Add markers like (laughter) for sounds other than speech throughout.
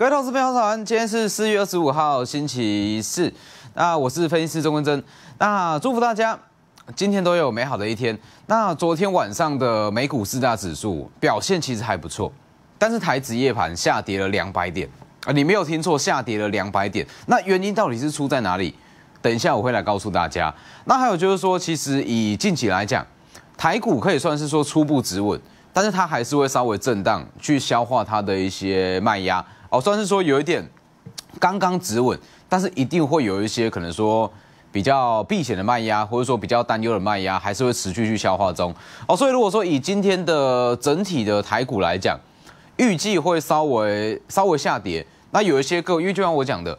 各位投资朋友安，今天是四月二十五号，星期四。那我是分析师钟文珍，那祝福大家今天都有美好的一天。那昨天晚上的美股四大指数表现其实还不错，但是台指夜盘下跌了两百点啊！你没有听错，下跌了两百点。那原因到底是出在哪里？等一下我会来告诉大家。那还有就是说，其实以近期来讲，台股可以算是说初步止稳，但是它还是会稍微震荡，去消化它的一些卖压。哦，算是说有一点刚刚止稳，但是一定会有一些可能说比较避险的卖压，或者说比较担忧的卖压，还是会持续去消化中。哦，所以如果说以今天的整体的台股来讲，预计会稍微稍微下跌。那有一些个因为就像我讲的，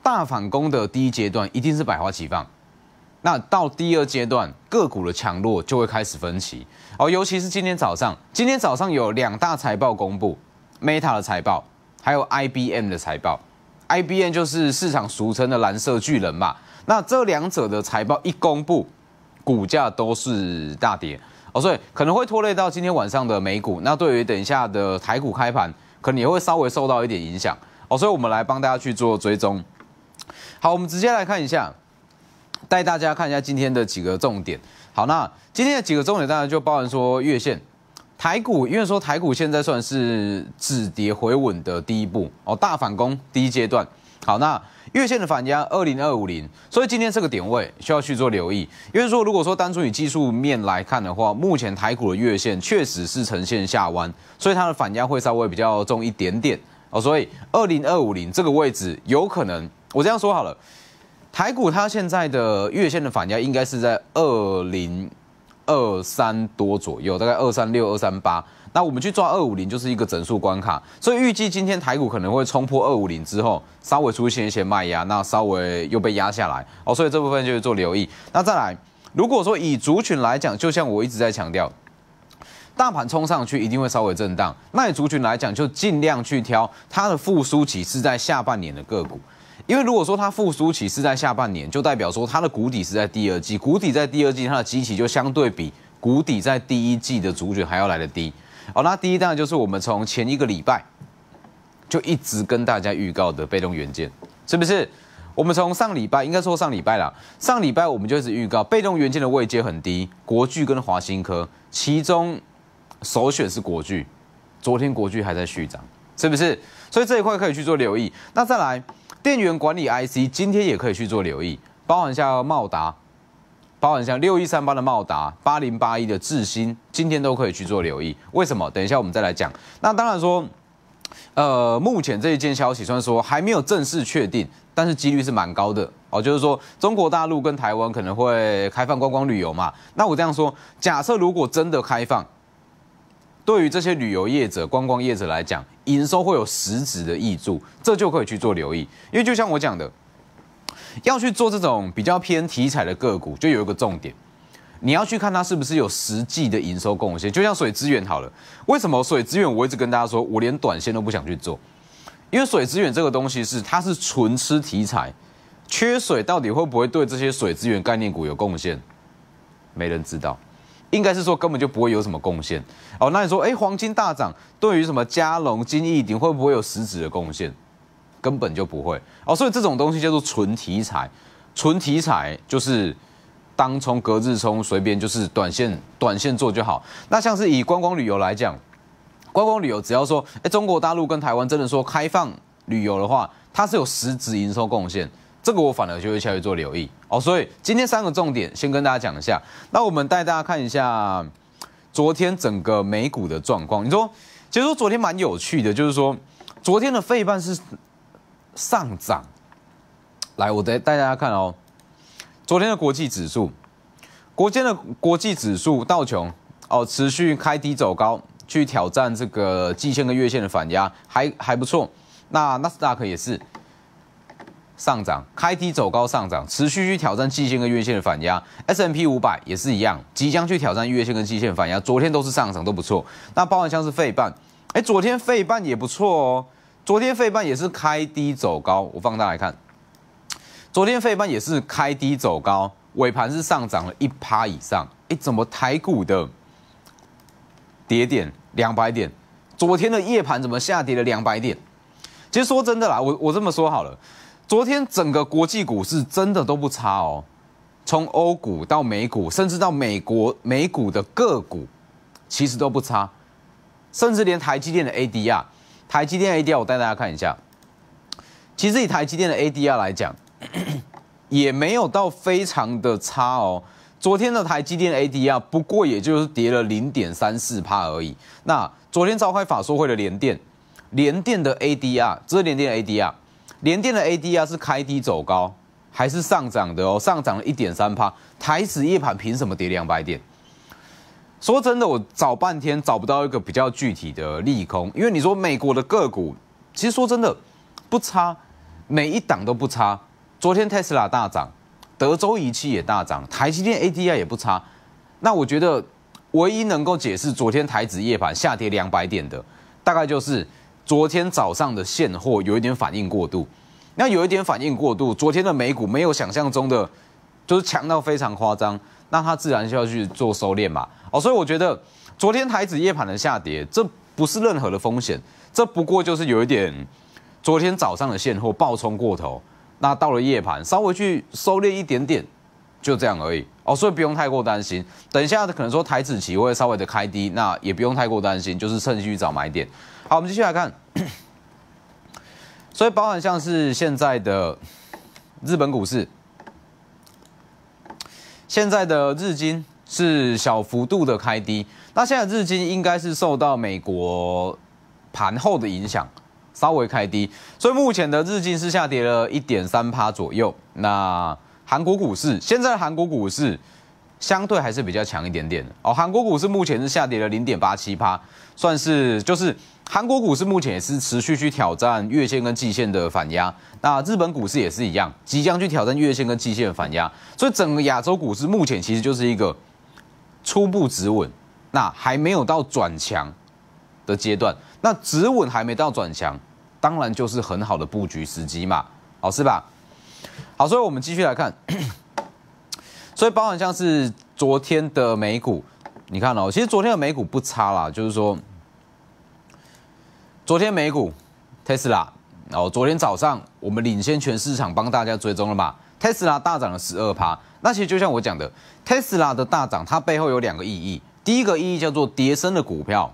大反攻的第一阶段一定是百花齐放，那到第二阶段个股的强弱就会开始分歧。哦，尤其是今天早上，今天早上有两大财报公布，Meta 的财报。还有 IBM 的财报，IBM 就是市场俗称的蓝色巨人嘛。那这两者的财报一公布，股价都是大跌哦，所以可能会拖累到今天晚上的美股。那对于等一下的台股开盘，可能也会稍微受到一点影响哦。所以我们来帮大家去做追踪。好，我们直接来看一下，带大家看一下今天的几个重点。好，那今天的几个重点当然就包含说月线。台股，因为说台股现在算是止跌回稳的第一步哦，大反攻第一阶段。好，那月线的反压二零二五零，所以今天这个点位需要去做留意。因为说，如果说单纯以技术面来看的话，目前台股的月线确实是呈现下弯，所以它的反压会稍微比较重一点点哦。所以二零二五零这个位置，有可能我这样说好了，台股它现在的月线的反压应该是在二零。二三多左右，大概二三六、二三八。那我们去抓二五零，就是一个整数关卡，所以预计今天台股可能会冲破二五零之后，稍微出现一些卖压，那稍微又被压下来哦。所以这部分就是做留意。那再来，如果说以族群来讲，就像我一直在强调，大盘冲上去一定会稍微震荡，那族群来讲就尽量去挑它的复苏期是在下半年的个股。因为如果说它复苏期是在下半年，就代表说它的谷底是在第二季。谷底在第二季，它的基期就相对比谷底在第一季的主角还要来的低。好，那第一当然就是我们从前一个礼拜就一直跟大家预告的被动元件，是不是？我们从上礼拜应该说上礼拜了，上礼拜我们就一直预告被动元件的位阶很低，国巨跟华新科，其中首选是国巨。昨天国巨还在续涨，是不是？所以这一块可以去做留意。那再来。电源管理 IC 今天也可以去做留意，包含像茂达，包含像六一三八的茂达，八零八一的智新，今天都可以去做留意。为什么？等一下我们再来讲。那当然说，呃，目前这一件消息虽然说还没有正式确定，但是几率是蛮高的哦。就是说中国大陆跟台湾可能会开放观光旅游嘛。那我这样说，假设如果真的开放，对于这些旅游业者、观光业者来讲，营收会有实质的益助，这就可以去做留意。因为就像我讲的，要去做这种比较偏题材的个股，就有一个重点，你要去看它是不是有实际的营收贡献。就像水资源好了，为什么水资源我一直跟大家说，我连短线都不想去做？因为水资源这个东西是它是纯吃题材，缺水到底会不会对这些水资源概念股有贡献，没人知道。应该是说根本就不会有什么贡献哦。那你说，哎，黄金大涨对于什么嘉龙金逸鼎会不会有实质的贡献？根本就不会哦。所以这种东西叫做纯题材，纯题材就是当冲隔日冲随便就是短线短线做就好。那像是以观光旅游来讲，观光旅游只要说，哎，中国大陆跟台湾真的说开放旅游的话，它是有实质营收贡献。这个我反而就会下去做留意哦，所以今天三个重点先跟大家讲一下。那我们带大家看一下昨天整个美股的状况。你说，其实说昨天蛮有趣的，就是说昨天的费半是上涨。来，我再带大家看哦，昨天的国际指数，国间的国际指数道琼哦持续开低走高，去挑战这个季线跟月线的反压，还还不错。那纳斯达克也是。上涨，开低走高，上涨，持续去挑战季线跟月线的反压。S M P 五百也是一样，即将去挑战月线跟季线反压。昨天都是上涨，都不错。那包含像是费半，哎，昨天费半也不错哦。昨天费半也是开低走高，我放大来看，昨天费半也是开低走高，尾盘是上涨了一趴以上。哎，怎么台股的跌点两百点？昨天的夜盘怎么下跌了两百点？其实说真的啦，我我这么说好了。昨天整个国际股市真的都不差哦，从欧股到美股，甚至到美国美股的个股，其实都不差，甚至连台积电的 ADR，台积电 ADR，我带大家看一下，其实以台积电的 ADR 来讲，(clears throat) 也没有到非常的差哦。昨天的台积电 ADR 不过也就是跌了零点三四趴而已。那昨天召开法说会的联电，联电的 ADR，这是联电的 ADR。联电的 ADR 是开低走高，还是上涨的哦？上涨了一点三趴。台指夜盘凭什么跌两百点？说真的，我找半天找不到一个比较具体的利空，因为你说美国的个股，其实说真的不差，每一档都不差。昨天特斯拉大涨，德州仪器也大涨，台积电 ADR 也不差。那我觉得唯一能够解释昨天台指夜盘下跌两百点的，大概就是。昨天早上的现货有一点反应过度，那有一点反应过度。昨天的美股没有想象中的，就是强到非常夸张，那它自然就要去做收敛嘛。哦，所以我觉得昨天台子夜盘的下跌，这不是任何的风险，这不过就是有一点昨天早上的现货暴冲过头，那到了夜盘稍微去收敛一点点，就这样而已。哦，所以不用太过担心。等一下可能说台子期会稍微的开低，那也不用太过担心，就是趁机去找买点。好，我们继续来看。所以，包含像是现在的日本股市，现在的日经是小幅度的开低。那现在日经应该是受到美国盘后的影响，稍微开低。所以，目前的日经是下跌了一点三趴左右。那韩国股市，现在韩国股市。相对还是比较强一点点的哦。韩国股市目前是下跌了零点八七趴，算是就是韩国股市目前也是持续去挑战月线跟季线的反压。那日本股市也是一样，即将去挑战月线跟季线反压。所以整个亚洲股市目前其实就是一个初步止稳，那还没有到转强的阶段。那止稳还没到转强，当然就是很好的布局时机嘛，好是吧？好，所以我们继续来看。所以包含像是昨天的美股，你看哦，其实昨天的美股不差啦。就是说，昨天美股特斯拉，然后昨天早上我们领先全市场帮大家追踪了嘛，特斯拉大涨了十二趴。那其实就像我讲的，特斯拉的大涨，它背后有两个意义。第一个意义叫做跌升的股票，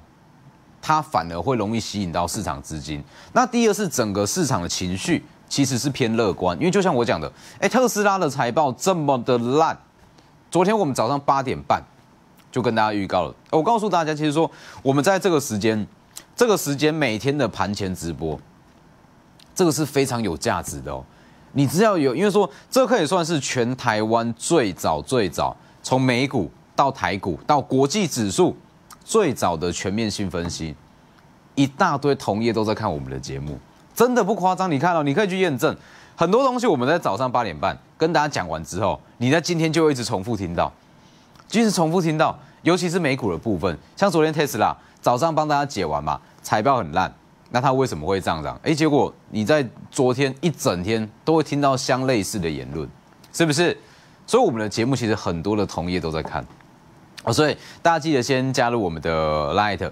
它反而会容易吸引到市场资金。那第二个是整个市场的情绪其实是偏乐观，因为就像我讲的，哎，特斯拉的财报这么的烂。昨天我们早上八点半就跟大家预告了，我告诉大家，其实说我们在这个时间，这个时间每天的盘前直播，这个是非常有价值的哦。你只要有，因为说这可以算是全台湾最早最早从美股到台股到国际指数最早的全面性分析，一大堆同业都在看我们的节目，真的不夸张。你看哦，你可以去验证很多东西。我们在早上八点半。跟大家讲完之后，你在今天就一直重复听到，即使重复听到，尤其是美股的部分，像昨天 Tesla 早上帮大家解完嘛，财报很烂，那它为什么会涨涨？哎，结果你在昨天一整天都会听到相类似的言论，是不是？所以我们的节目其实很多的同业都在看，哦，所以大家记得先加入我们的 Light。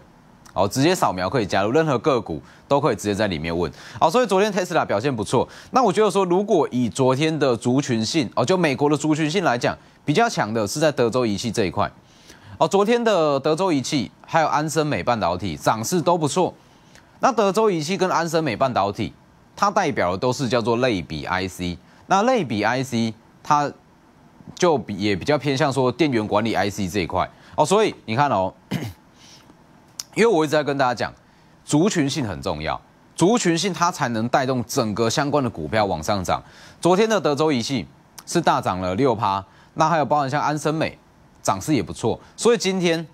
哦，直接扫描可以加入任何个股，都可以直接在里面问。哦，所以昨天 Tesla 表现不错。那我觉得说，如果以昨天的族群性，哦，就美国的族群性来讲，比较强的是在德州仪器这一块。哦，昨天的德州仪器还有安森美半导体涨势都不错。那德州仪器跟安森美半导体，它代表的都是叫做类比 IC。那类比 IC 它就也比较偏向说电源管理 IC 这一块。哦，所以你看哦。因为我一直在跟大家讲，族群性很重要，族群性它才能带动整个相关的股票往上涨。昨天的德州仪器是大涨了六趴，那还有包含像安森美，涨势也不错，所以今天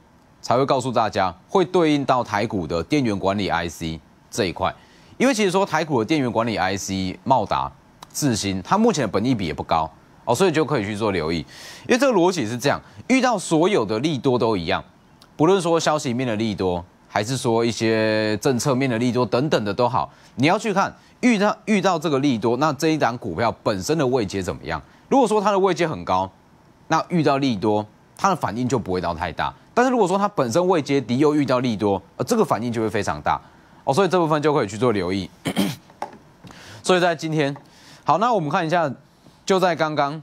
才会告诉大家会对应到台股的电源管理 IC 这一块。因为其实说台股的电源管理 IC 茂达、智新，它目前的本益比也不高哦，所以就可以去做留意。因为这个逻辑是这样，遇到所有的利多都一样。不论说消息面的利多，还是说一些政策面的利多等等的都好，你要去看遇到遇到这个利多，那这一档股票本身的位阶怎么样？如果说它的位阶很高，那遇到利多它的反应就不会到太大。但是如果说它本身位阶低，又遇到利多，呃，这个反应就会非常大。哦，所以这部分就可以去做留意。(coughs) 所以在今天，好，那我们看一下，就在刚刚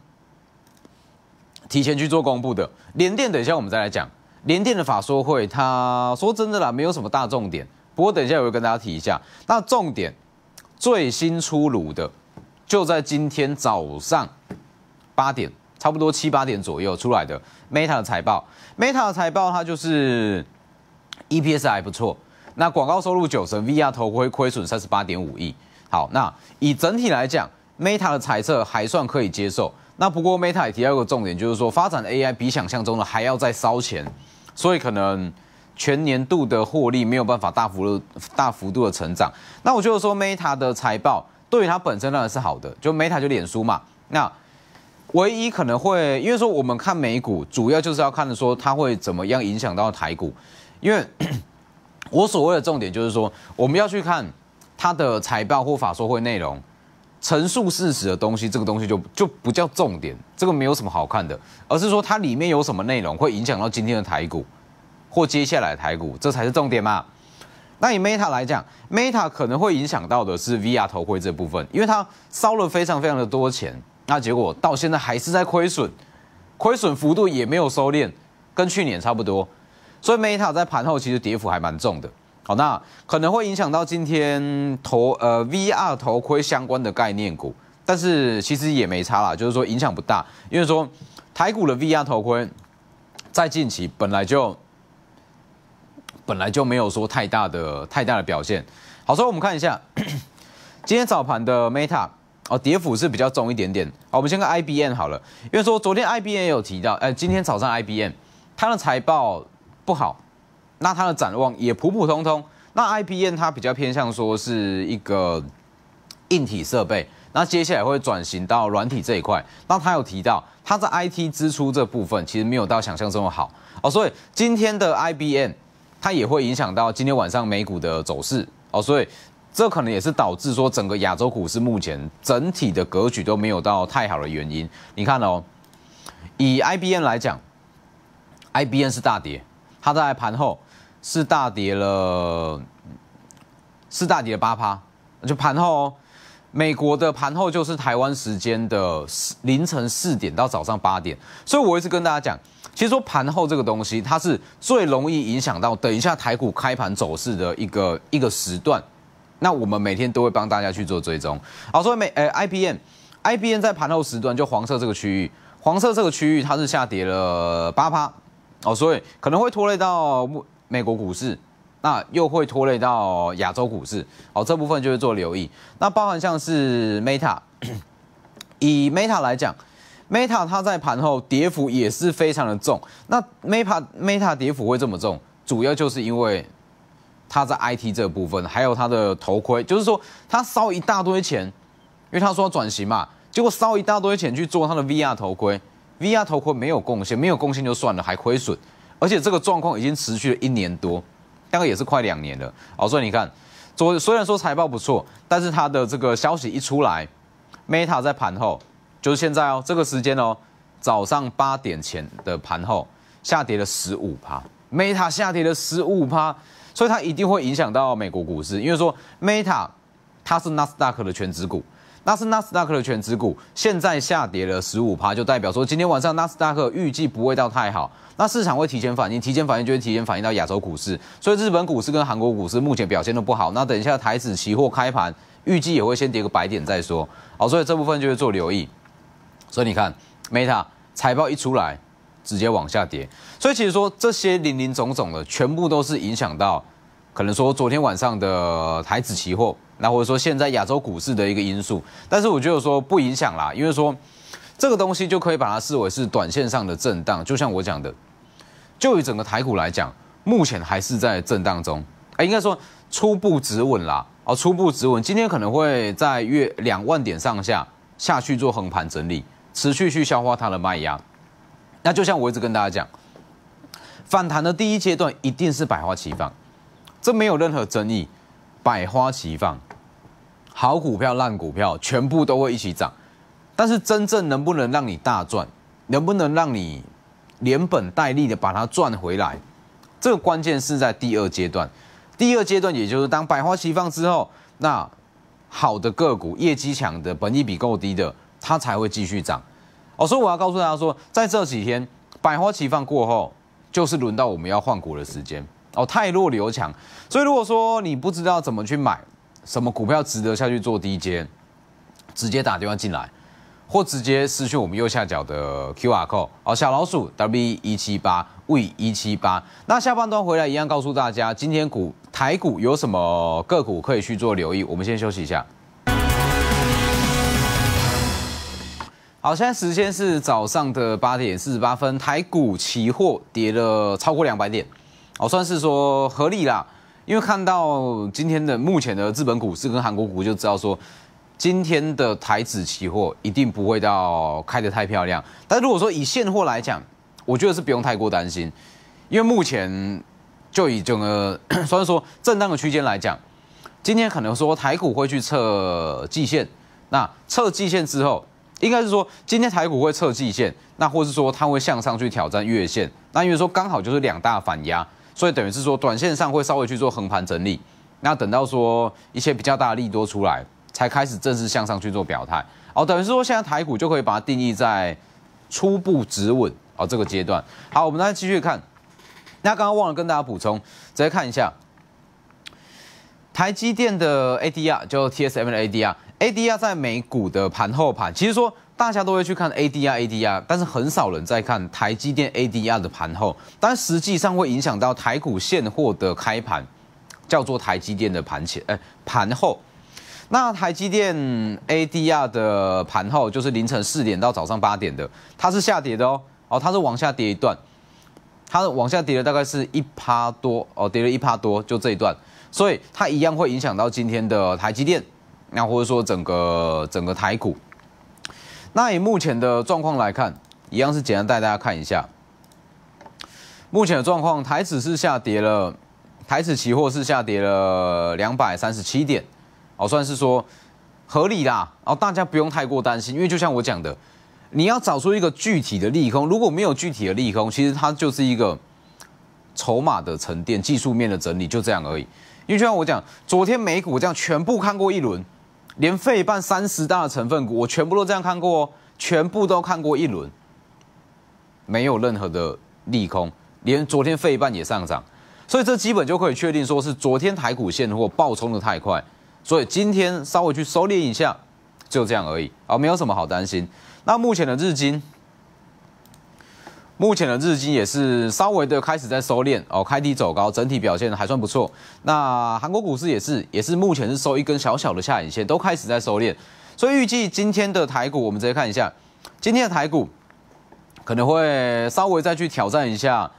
提前去做公布的联电，等一下我们再来讲。联电的法说会，他说真的啦，没有什么大重点。不过等一下我会跟大家提一下。那重点，最新出炉的就在今天早上八点，差不多七八点左右出来的 Meta 的财报。Meta 的财报它就是 EPS 还不错，那广告收入九成，VR 头盔亏损三十八点五亿。好，那以整体来讲，Meta 的彩测还算可以接受。那不过 Meta 也提到一个重点，就是说发展 AI 比想象中的还要再烧钱。所以可能全年度的获利没有办法大幅大幅度的成长。那我就是说，Meta 的财报对于它本身当然是好的，就 Meta 就脸书嘛。那唯一可能会，因为说我们看美股主要就是要看的说它会怎么样影响到台股，因为 (coughs) 我所谓的重点就是说我们要去看它的财报或法说会内容。陈述事实的东西，这个东西就就不叫重点，这个没有什么好看的，而是说它里面有什么内容会影响到今天的台股或接下来台股，这才是重点嘛。那以 Meta 来讲，Meta 可能会影响到的是 VR 头盔这部分，因为它烧了非常非常的多钱，那结果到现在还是在亏损，亏损幅度也没有收敛，跟去年差不多，所以 Meta 在盘后其实跌幅还蛮重的。好，那可能会影响到今天头呃 VR 头盔相关的概念股，但是其实也没差啦，就是说影响不大，因为说台股的 VR 头盔在近期本来就本来就没有说太大的太大的表现。好，所以我们看一下 (clears throat) 今天早盘的 Meta 哦，跌幅是比较重一点点。好，我们先看 IBM 好了，因为说昨天 IBM 有提到，呃，今天早上 IBM 它的财报不好。那它的展望也普普通通。那 IBM 它比较偏向说是一个硬体设备，那接下来会转型到软体这一块。那它有提到，它在 IT 支出这部分其实没有到想象中好哦。所以今天的 IBM 它也会影响到今天晚上美股的走势哦。所以这可能也是导致说整个亚洲股市目前整体的格局都没有到太好的原因。你看哦，以 IBM 来讲，IBM 是大跌，它在盘后。是大跌了，是大跌了八趴，就盘后，美国的盘后就是台湾时间的凌晨四点到早上八点，所以我一直跟大家讲，其实说盘后这个东西，它是最容易影响到等一下台股开盘走势的一个一个时段。那我们每天都会帮大家去做追踪。好，所以美诶，I P M，I P M 在盘后时段就黄色这个区域，黄色这个区域它是下跌了八趴哦，所以可能会拖累到。美国股市，那又会拖累到亚洲股市，好，这部分就是做留意。那包含像是 Meta，(coughs) 以 Meta 来讲，Meta 它在盘后跌幅也是非常的重。那 Meta Meta 跌幅会这么重，主要就是因为它在 I T 这部分，还有它的头盔，就是说它烧一大堆钱，因为他说转型嘛，结果烧一大堆钱去做它的 V R 头盔，V R 头盔没有贡献，没有贡献就算了，还亏损。而且这个状况已经持续了一年多，大概也是快两年了哦。所以你看，昨虽然说财报不错，但是它的这个消息一出来，Meta 在盘后，就是现在哦，这个时间哦，早上八点前的盘后下跌了十五趴，Meta 下跌了十五趴，所以它一定会影响到美国股市，因为说 Meta 它是纳斯达克的全值股。那是纳斯达克的全指股，现在下跌了十五趴，就代表说今天晚上纳斯达克预计不会到太好。那市场会提前反应，提前反应就会提前反映到亚洲股市，所以日本股市跟韩国股市目前表现都不好。那等一下台指期货开盘，预计也会先跌个百点再说。好，所以这部分就会做留意。所以你看，Meta 财报一出来，直接往下跌。所以其实说这些零零总总的，全部都是影响到，可能说昨天晚上的台指期货。那或者说现在亚洲股市的一个因素，但是我觉得说不影响啦，因为说这个东西就可以把它视为是短线上的震荡。就像我讲的，就以整个台股来讲，目前还是在震荡中，哎，应该说初步止稳啦，哦，初步止稳，今天可能会在约两万点上下下去做横盘整理，持续去消化它的卖压。那就像我一直跟大家讲，反弹的第一阶段一定是百花齐放，这没有任何争议，百花齐放。好股票、烂股票全部都会一起涨，但是真正能不能让你大赚，能不能让你连本带利的把它赚回来，这个关键是在第二阶段。第二阶段，也就是当百花齐放之后，那好的个股、业绩强的、本益比够低的，它才会继续涨。哦，所以我要告诉大家说，在这几天百花齐放过后，就是轮到我们要换股的时间哦，太弱留强。所以如果说你不知道怎么去买，什么股票值得下去做低阶？直接打电话进来，或直接私讯我们右下角的 Q R code。好，小老鼠 W 一七八 V 一七八。那下半段回来一样告诉大家，今天股台股有什么个股可以去做留意。我们先休息一下。好，现在时间是早上的八点四十八分，台股期货跌了超过两百点，哦，算是说合理啦。因为看到今天的目前的日本股市跟韩国股就知道说，今天的台指期货一定不会到开得太漂亮。但如果说以现货来讲，我觉得是不用太过担心，因为目前就以整个虽然说震荡的区间来讲，今天可能说台股会去测季线，那测季线之后应该是说今天台股会测季线，那或是说它会向上去挑战月线，那因为说刚好就是两大反压。所以等于是说，短线上会稍微去做横盘整理，那等到说一些比较大的利多出来，才开始正式向上去做表态。好，等于是说现在台股就可以把它定义在初步止稳啊这个阶段。好，我们来继续看，那刚刚忘了跟大家补充，直接看一下台积电的 ADR，就 TSM 的 ADR，ADR 在美股的盘后盘，其实说。大家都会去看 ADR ADR，但是很少人在看台积电 ADR 的盘后，但实际上会影响到台股现货的开盘，叫做台积电的盘前哎盘后。那台积电 ADR 的盘后就是凌晨四点到早上八点的，它是下跌的哦，哦它是往下跌一段，它是往下跌了大概是一趴多哦，跌了一趴多就这一段，所以它一样会影响到今天的台积电，那或者说整个整个台股。那以目前的状况来看，一样是简单带大家看一下。目前的状况，台指是下跌了，台指期货是下跌了两百三十七点，哦，算是说合理的哦，大家不用太过担心，因为就像我讲的，你要找出一个具体的利空，如果没有具体的利空，其实它就是一个筹码的沉淀、技术面的整理，就这样而已。因为就像我讲，昨天美股这样全部看过一轮。连废半三十大的成分股，我全部都这样看过，全部都看过一轮，没有任何的利空，连昨天废半也上涨，所以这基本就可以确定说是昨天台股现货爆冲的太快，所以今天稍微去收敛一下，就这样而已，啊，没有什么好担心。那目前的日经目前的日经也是稍微的开始在收敛哦，开低走高，整体表现还算不错。那韩国股市也是，也是目前是收一根小小的下影线，都开始在收敛。所以预计今天的台股，我们直接看一下，今天的台股可能会稍微再去挑战一下，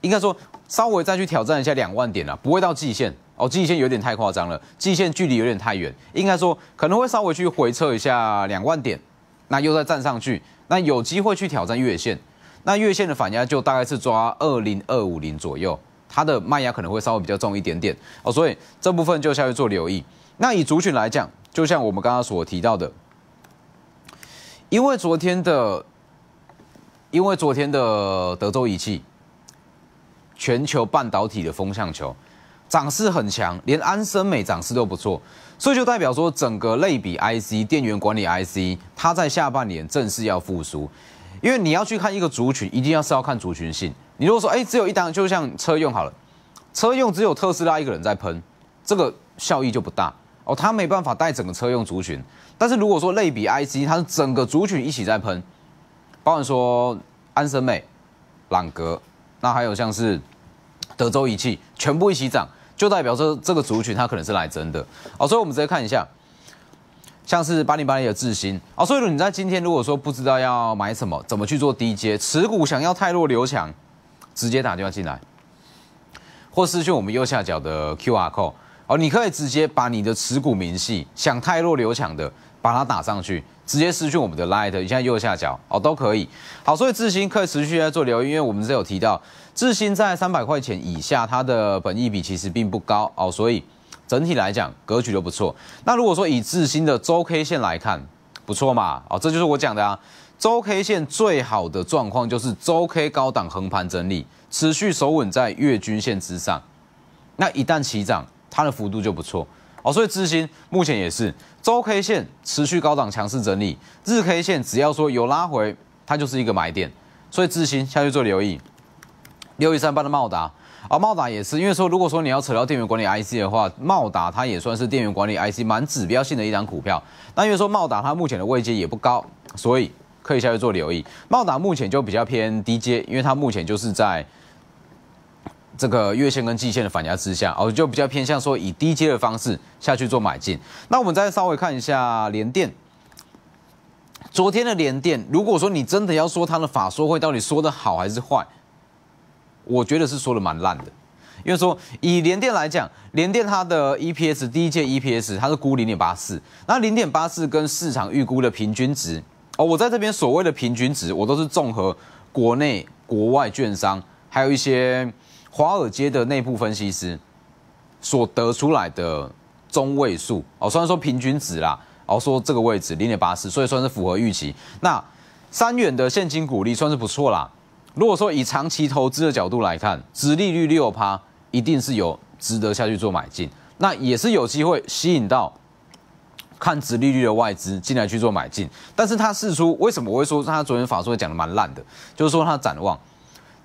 应该说稍微再去挑战一下两万点了，不会到季线哦，季线有点太夸张了，季线距离有点太远，应该说可能会稍微去回撤一下两万点，那又再站上去，那有机会去挑战月线。那月线的反压就大概是抓二零二五零左右，它的卖压可能会稍微比较重一点点哦，所以这部分就下去做留意。那以族群来讲，就像我们刚刚所提到的，因为昨天的，因为昨天的德州仪器，全球半导体的风向球涨势很强，连安森美涨势都不错，所以就代表说整个类比 IC 电源管理 IC，它在下半年正式要复苏。因为你要去看一个族群，一定要是要看族群性。你如果说，哎，只有一单，就像车用好了，车用只有特斯拉一个人在喷，这个效益就不大哦，它没办法带整个车用族群。但是如果说类比 IC，它是整个族群一起在喷，包含说安森美、朗格，那还有像是德州仪器，全部一起涨，就代表说这个族群它可能是来真的。哦，所以我们直接看一下。像是八零八零的智新哦，所以如果你在今天如果说不知道要买什么，怎么去做低阶持股，想要太弱流强，直接打电话进来，或私讯我们右下角的 QR code，哦，你可以直接把你的持股明细想太弱流强的，把它打上去，直接私讯我们的 Light，现在右下角哦都可以。好，所以智新可以持续在做留意，因为我们是有提到智新在三百块钱以下，它的本益比其实并不高哦，所以。整体来讲，格局都不错。那如果说以智新的周 K 线来看，不错嘛？哦，这就是我讲的啊。周 K 线最好的状况就是周 K 高档横盘整理，持续守稳在月均线之上。那一旦起涨，它的幅度就不错。哦，所以智新目前也是周 K 线持续高档强势整理，日 K 线只要说有拉回，它就是一个买点。所以智新下去做留意，六一三八的茂达。啊，茂达也是，因为说，如果说你要扯到电源管理 IC 的话，茂达它也算是电源管理 IC 蛮指标性的一张股票。那因为说茂达它目前的位置也不高，所以可以下去做留意。茂达目前就比较偏低阶，因为它目前就是在这个月线跟季线的反压之下，哦，就比较偏向说以低阶的方式下去做买进。那我们再稍微看一下联电，昨天的联电，如果说你真的要说它的法说会到底说的好还是坏？我觉得是说的蛮烂的，因为说以联电来讲，联电它的 EPS 第一届 EPS 它是估零点八四，那零点八四跟市场预估的平均值，哦，我在这边所谓的平均值，我都是综合国内、国外券商，还有一些华尔街的内部分析师所得出来的中位数哦，虽然说平均值啦，然后说这个位置零点八四，所以算是符合预期。那三元的现金股利算是不错啦。如果说以长期投资的角度来看，殖利率六趴一定是有值得下去做买进，那也是有机会吸引到看殖利率的外资进来去做买进。但是他释出，为什么我会说他昨天法说讲的蛮烂的？就是说他展望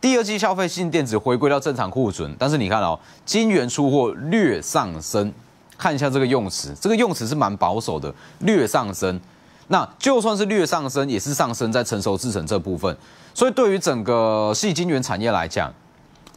第二季消费性电子回归到正常库存，但是你看哦，金元出货略上升，看一下这个用词，这个用词是蛮保守的，略上升。那就算是略上升，也是上升在成熟制成这部分。所以对于整个细晶圆产业来讲，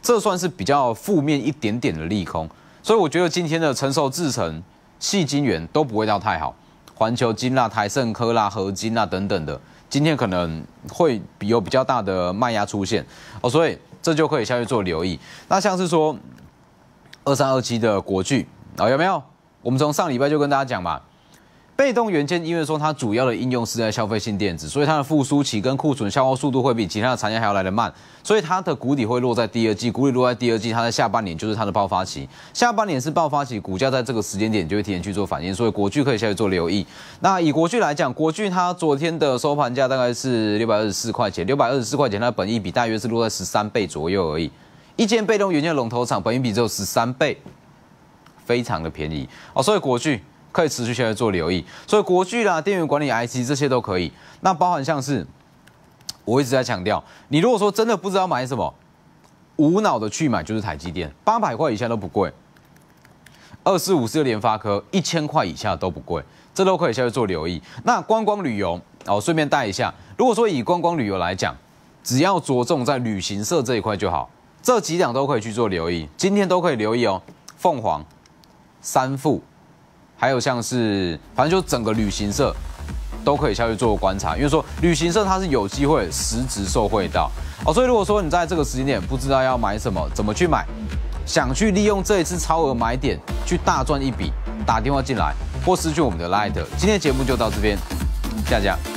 这算是比较负面一点点的利空。所以我觉得今天的成熟制程、细晶圆都不会到太好。环球晶啦、台盛科啦、合金啦等等的，今天可能会有比较大的卖压出现。哦，所以这就可以下去做留意。那像是说二三二七的国巨啊，有没有？我们从上礼拜就跟大家讲嘛。被动元件，因为说它主要的应用是在消费性电子，所以它的复苏期跟库存消耗速度会比其他的产业还要来得慢，所以它的谷底会落在第二季，谷底落在第二季，它在下半年就是它的爆发期，下半年是爆发期，股价在这个时间点就会提前去做反应，所以国巨可以下去做留意。那以国巨来讲，国巨它昨天的收盘价大概是六百二十四块钱，六百二十四块钱它的本益比大约是落在十三倍左右而已，一间被动元件龙头厂，本益比只有十三倍，非常的便宜。好，所以国巨。可以持续下去做留意，所以国巨啦、电源管理、IC 这些都可以。那包含像是我一直在强调，你如果说真的不知道买什么，无脑的去买就是台积电，八百块以下都不贵。二四五四联发科，一千块以下都不贵，这都可以下去做留意。那观光旅游哦，顺便带一下。如果说以观光旅游来讲，只要着重在旅行社这一块就好，这几样都可以去做留意，今天都可以留意哦。凤凰、三富。还有像是，反正就整个旅行社，都可以下去做观察，因为说旅行社它是有机会实质受贿的哦，所以如果说你在这个时间点不知道要买什么，怎么去买，想去利用这一次超额买点去大赚一笔，打电话进来或私讯我们的 Light。今天节目就到这边，谢谢。